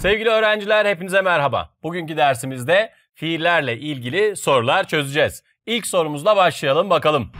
Sevgili öğrenciler hepinize merhaba. Bugünkü dersimizde fiillerle ilgili sorular çözeceğiz. İlk sorumuzla başlayalım bakalım.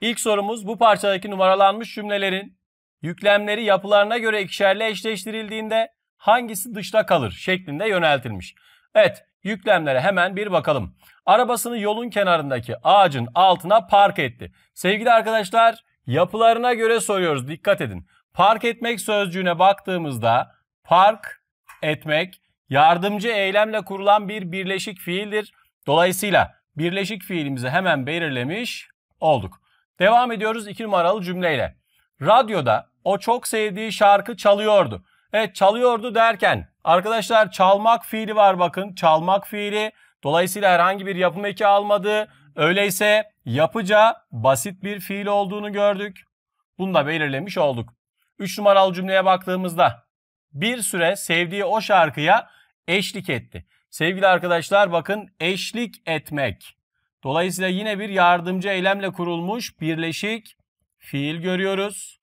İlk sorumuz bu parçadaki numaralanmış cümlelerin yüklemleri yapılarına göre ikişerle eşleştirildiğinde hangisi dışta kalır şeklinde yöneltilmiş. Evet yüklemlere hemen bir bakalım. Arabasını yolun kenarındaki ağacın altına park etti. Sevgili arkadaşlar yapılarına göre soruyoruz dikkat edin. Park etmek sözcüğüne baktığımızda park etmek yardımcı eylemle kurulan bir birleşik fiildir. Dolayısıyla birleşik fiilimizi hemen belirlemiş olduk. Devam ediyoruz 2 numaralı cümleyle. Radyoda o çok sevdiği şarkı çalıyordu. Evet çalıyordu derken arkadaşlar çalmak fiili var bakın çalmak fiili. Dolayısıyla herhangi bir yapım eki almadı. Öyleyse yapıca basit bir fiil olduğunu gördük. Bunu da belirlemiş olduk. 3 numaralı cümleye baktığımızda bir süre sevdiği o şarkıya eşlik etti. Sevgili arkadaşlar bakın eşlik etmek. Dolayısıyla yine bir yardımcı eylemle kurulmuş birleşik fiil görüyoruz.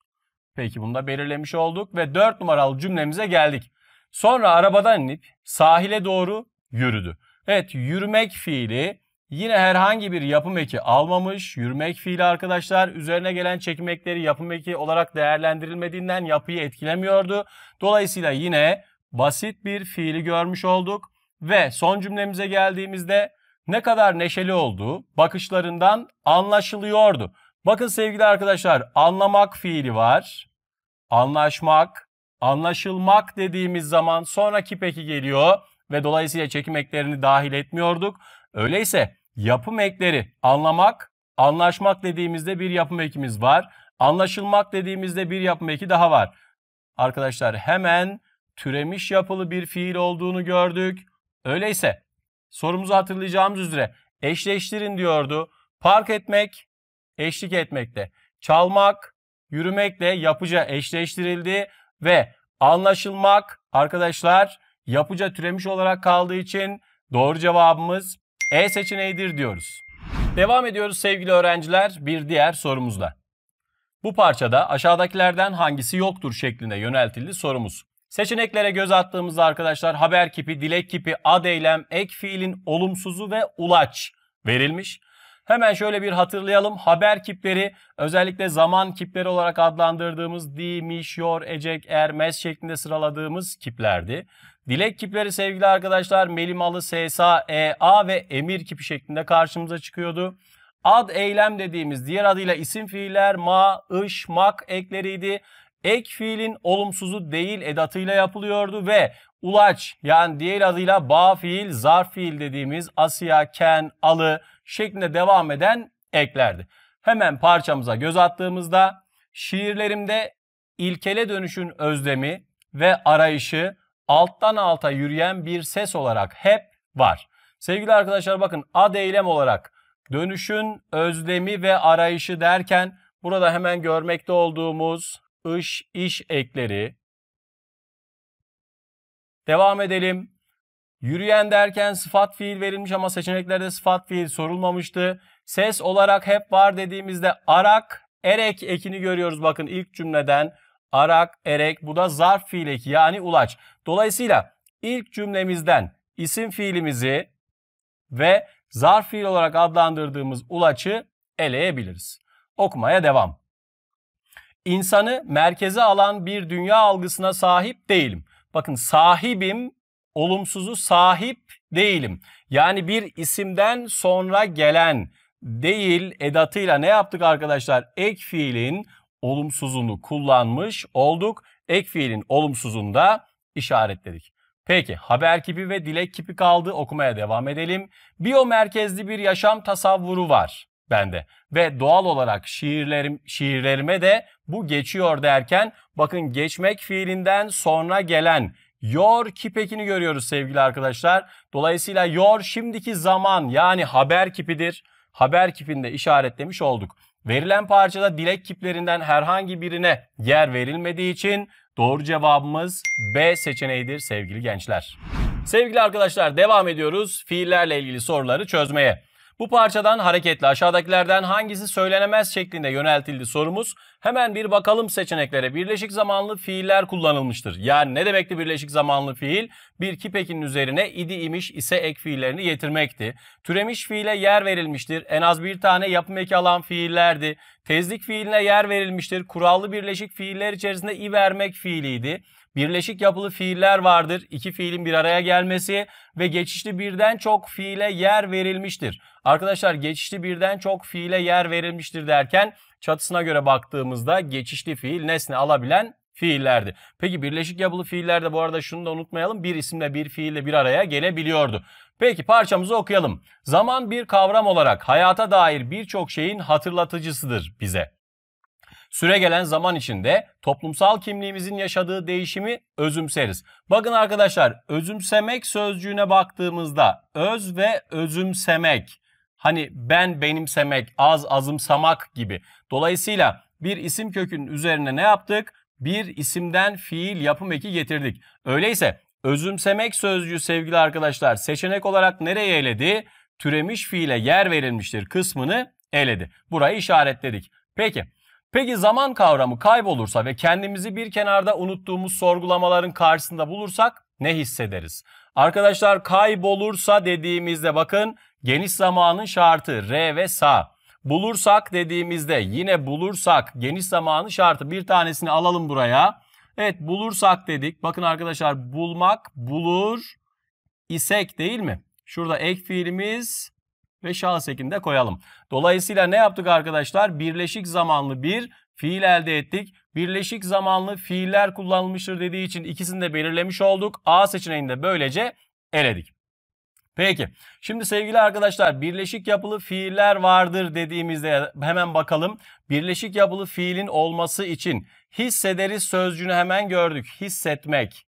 Peki bunu da belirlemiş olduk ve 4 numaralı cümlemize geldik. Sonra arabadan inip sahile doğru yürüdü. Evet yürümek fiili Yine herhangi bir yapım eki almamış, yürümek fiili arkadaşlar üzerine gelen çekim ekleri yapım eki olarak değerlendirilmediğinden yapıyı etkilemiyordu. Dolayısıyla yine basit bir fiili görmüş olduk ve son cümlemize geldiğimizde ne kadar neşeli olduğu bakışlarından anlaşılıyordu. Bakın sevgili arkadaşlar anlamak fiili var. Anlaşmak, anlaşılmak dediğimiz zaman sonraki peki geliyor ve dolayısıyla çekim eklerini dahil etmiyorduk. Öyleyse yapım ekleri anlamak, anlaşmak dediğimizde bir yapım ekimiz var. Anlaşılmak dediğimizde bir yapım eki daha var. Arkadaşlar hemen türemiş yapılı bir fiil olduğunu gördük. Öyleyse sorumuzu hatırlayacağımız üzere eşleştirin diyordu. Park etmek, eşlik etmekte. Çalmak, yürümekle yapıca eşleştirildi ve anlaşılmak arkadaşlar yapıca türemiş olarak kaldığı için doğru cevabımız e seçeneğidir diyoruz. Devam ediyoruz sevgili öğrenciler bir diğer sorumuzla. Bu parçada aşağıdakilerden hangisi yoktur şeklinde yöneltildi sorumuz. Seçeneklere göz attığımızda arkadaşlar haber kipi, dilek kipi, ad eylem, ek fiilin olumsuzu ve ulaç verilmiş. Hemen şöyle bir hatırlayalım. Haber kipleri özellikle zaman kipleri olarak adlandırdığımız di, miş, yor, ecek, ermez şeklinde sıraladığımız kiplerdi. Dilek kipleri sevgili arkadaşlar Melimalı, SSA, EA ve Emir kipi şeklinde karşımıza çıkıyordu. Ad eylem dediğimiz diğer adıyla isim fiiller ma, ış, mak ekleriydi. Ek fiilin olumsuzu değil edatıyla yapılıyordu ve ulaç yani diğer adıyla ba fiil, zarf fiil dediğimiz asya, ken, alı şeklinde devam eden eklerdi. Hemen parçamıza göz attığımızda şiirlerimde ilkele dönüşün özlemi ve arayışı alttan alta yürüyen bir ses olarak hep var. Sevgili arkadaşlar bakın ad eylem olarak dönüşün özlemi ve arayışı derken burada hemen görmekte olduğumuz ış iş ekleri. Devam edelim. Yürüyen derken sıfat fiil verilmiş ama seçeneklerde sıfat fiil sorulmamıştı. Ses olarak hep var dediğimizde arak, erek ekini görüyoruz bakın ilk cümleden arak, erek bu da zarf fiil eki yani ulaç. Dolayısıyla ilk cümlemizden isim fiilimizi ve zarf fiil olarak adlandırdığımız ulaçı eleyebiliriz. Okumaya devam. İnsanı merkeze alan bir dünya algısına sahip değilim. Bakın sahibim, olumsuzu sahip değilim. Yani bir isimden sonra gelen değil edatıyla ne yaptık arkadaşlar? Ek fiilin olumsuzunu kullanmış olduk. Ek fiilin olumsuzunu da işaretledik. Peki haber kipi ve dilek kipi kaldı. Okumaya devam edelim. Biyo merkezli bir yaşam tasavvuru var bende. Ve doğal olarak şiirlerim, şiirlerime de bu geçiyor derken bakın geçmek fiilinden sonra gelen yor kipekini görüyoruz sevgili arkadaşlar. Dolayısıyla yor şimdiki zaman yani haber kipidir. Haber kipinde işaretlemiş olduk. Verilen parçada dilek kiplerinden herhangi birine yer verilmediği için doğru cevabımız B seçeneğidir sevgili gençler. Sevgili arkadaşlar devam ediyoruz fiillerle ilgili soruları çözmeye. Bu parçadan hareketle aşağıdakilerden hangisi söylenemez şeklinde yöneltildi sorumuz. Hemen bir bakalım seçeneklere. Birleşik zamanlı fiiller kullanılmıştır. Yani ne demekti birleşik zamanlı fiil? Bir kipekin üzerine idi imiş ise ek fiillerini getirmekti. Türemiş fiile yer verilmiştir. En az bir tane yapım eki alan fiillerdi. Tezlik fiiline yer verilmiştir. Kurallı birleşik fiiller içerisinde i vermek fiiliydi. Birleşik yapılı fiiller vardır. İki fiilin bir araya gelmesi ve geçişli birden çok fiile yer verilmiştir. Arkadaşlar geçişli birden çok fiile yer verilmiştir derken çatısına göre baktığımızda geçişli fiil nesne alabilen fiillerdi. Peki birleşik yapılı fiillerde bu arada şunu da unutmayalım. Bir isimle bir fiille bir araya gelebiliyordu. Peki parçamızı okuyalım. Zaman bir kavram olarak hayata dair birçok şeyin hatırlatıcısıdır bize. Süre gelen zaman içinde toplumsal kimliğimizin yaşadığı değişimi özümseriz. Bakın arkadaşlar özümsemek sözcüğüne baktığımızda öz ve özümsemek Hani ben benimsemek, az azımsamak gibi. Dolayısıyla bir isim kökünün üzerine ne yaptık? Bir isimden fiil yapım eki getirdik. Öyleyse özümsemek sözcüğü sevgili arkadaşlar seçenek olarak nereye eledi? Türemiş fiile yer verilmiştir kısmını eledi. Burayı işaretledik. Peki. Peki zaman kavramı kaybolursa ve kendimizi bir kenarda unuttuğumuz sorgulamaların karşısında bulursak ne hissederiz? Arkadaşlar kaybolursa dediğimizde bakın Geniş zamanın şartı R ve Sa. Bulursak dediğimizde yine bulursak geniş zamanın şartı bir tanesini alalım buraya. Evet bulursak dedik. Bakın arkadaşlar bulmak bulur isek değil mi? Şurada ek fiilimiz ve şahıs ekini koyalım. Dolayısıyla ne yaptık arkadaşlar? Birleşik zamanlı bir fiil elde ettik. Birleşik zamanlı fiiller kullanılmıştır dediği için ikisini de belirlemiş olduk. A seçeneğini de böylece eledik. Peki. Şimdi sevgili arkadaşlar birleşik yapılı fiiller vardır dediğimizde hemen bakalım. Birleşik yapılı fiilin olması için hissederiz sözcüğünü hemen gördük. Hissetmek.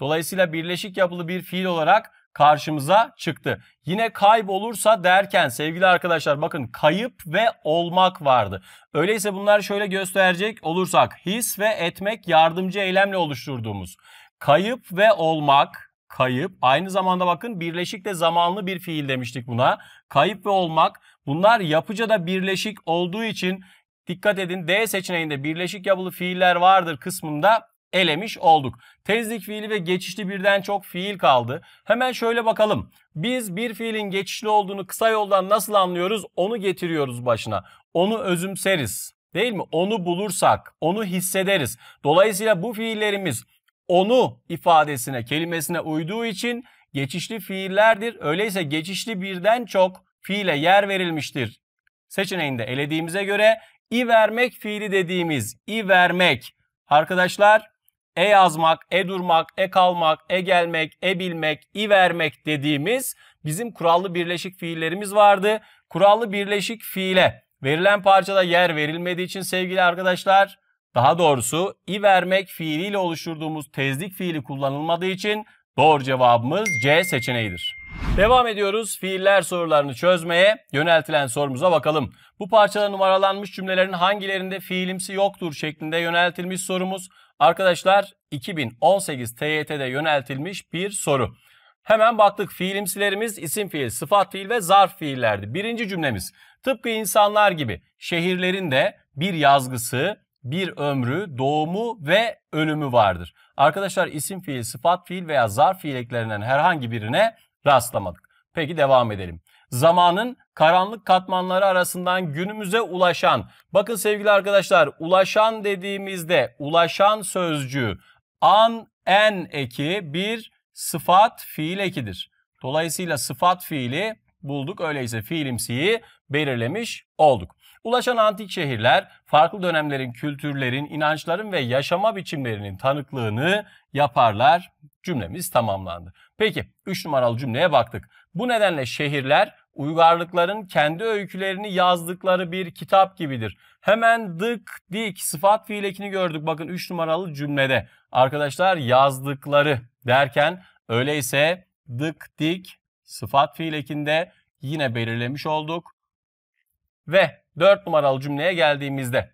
Dolayısıyla birleşik yapılı bir fiil olarak karşımıza çıktı. Yine kaybolursa derken sevgili arkadaşlar bakın kayıp ve olmak vardı. Öyleyse bunları şöyle gösterecek olursak his ve etmek yardımcı eylemle oluşturduğumuz. Kayıp ve olmak kayıp. Aynı zamanda bakın birleşik de zamanlı bir fiil demiştik buna. Kayıp ve olmak bunlar yapıca da birleşik olduğu için dikkat edin D seçeneğinde birleşik yapılı fiiller vardır kısmında elemiş olduk. Tezlik fiili ve geçişli birden çok fiil kaldı. Hemen şöyle bakalım. Biz bir fiilin geçişli olduğunu kısa yoldan nasıl anlıyoruz? Onu getiriyoruz başına. Onu özümseriz. Değil mi? Onu bulursak, onu hissederiz. Dolayısıyla bu fiillerimiz onu ifadesine, kelimesine uyduğu için geçişli fiillerdir. Öyleyse geçişli birden çok fiile yer verilmiştir. Seçeneğinde elediğimize göre i vermek fiili dediğimiz i vermek. Arkadaşlar e yazmak, e durmak, e kalmak, e gelmek, e bilmek, i vermek dediğimiz bizim kurallı birleşik fiillerimiz vardı. Kurallı birleşik fiile verilen parçada yer verilmediği için sevgili arkadaşlar daha doğrusu i vermek fiiliyle oluşturduğumuz tezlik fiili kullanılmadığı için doğru cevabımız C seçeneğidir. Devam ediyoruz fiiller sorularını çözmeye. Yöneltilen sorumuza bakalım. Bu parçada numaralanmış cümlelerin hangilerinde fiilimsi yoktur şeklinde yöneltilmiş sorumuz. Arkadaşlar 2018 TYT'de yöneltilmiş bir soru. Hemen baktık fiilimsilerimiz isim fiil, sıfat fiil ve zarf fiillerdi. Birinci cümlemiz tıpkı insanlar gibi şehirlerin de bir yazgısı, bir ömrü, doğumu ve ölümü vardır. Arkadaşlar isim fiil, sıfat fiil veya zarf fiil eklerinden herhangi birine rastlamadık. Peki devam edelim. Zamanın karanlık katmanları arasından günümüze ulaşan. Bakın sevgili arkadaşlar ulaşan dediğimizde ulaşan sözcüğü an en eki bir sıfat fiil ekidir. Dolayısıyla sıfat fiili bulduk. Öyleyse fiilimsiyi belirlemiş olduk. Ulaşan antik şehirler farklı dönemlerin kültürlerin, inançların ve yaşama biçimlerinin tanıklığını yaparlar. Cümlemiz tamamlandı. Peki 3 numaralı cümleye baktık. Bu nedenle şehirler uygarlıkların kendi öykülerini yazdıkları bir kitap gibidir. Hemen dık dik sıfat fiil ekini gördük bakın 3 numaralı cümlede. Arkadaşlar yazdıkları derken öyleyse dık dik sıfat fiil ekinde yine belirlemiş olduk. Ve 4 numaralı cümleye geldiğimizde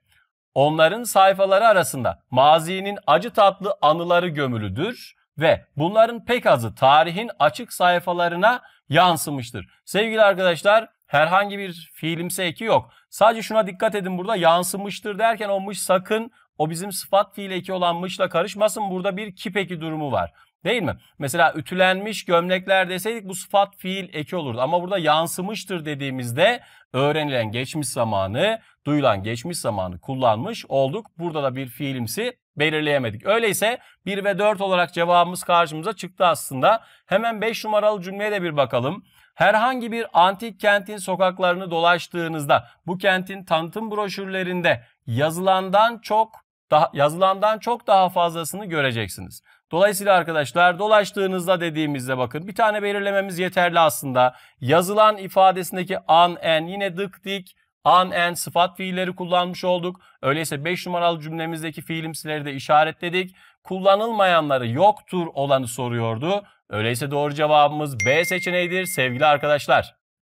onların sayfaları arasında mazinin acı tatlı anıları gömülüdür ve bunların pek azı tarihin açık sayfalarına yansımıştır. Sevgili arkadaşlar herhangi bir fiilimse eki yok. Sadece şuna dikkat edin burada yansımıştır derken olmuş sakın o bizim sıfat fiil eki olan mışla karışmasın. Burada bir kipeki durumu var. Değil mi? Mesela ütülenmiş gömlekler deseydik bu sıfat fiil eki olurdu. Ama burada yansımıştır dediğimizde öğrenilen geçmiş zamanı, duyulan geçmiş zamanı kullanmış olduk. Burada da bir fiilimsi belirleyemedik. Öyleyse 1 ve 4 olarak cevabımız karşımıza çıktı aslında. Hemen 5 numaralı cümleye de bir bakalım. Herhangi bir antik kentin sokaklarını dolaştığınızda bu kentin tanıtım broşürlerinde yazılandan çok daha, yazılandan çok daha fazlasını göreceksiniz. Dolayısıyla arkadaşlar dolaştığınızda dediğimizde bakın bir tane belirlememiz yeterli aslında. Yazılan ifadesindeki an, en yine dık dik an, en sıfat fiilleri kullanmış olduk. Öyleyse 5 numaralı cümlemizdeki fiilimsileri de işaretledik. Kullanılmayanları yoktur olanı soruyordu. Öyleyse doğru cevabımız B seçeneğidir sevgili arkadaşlar.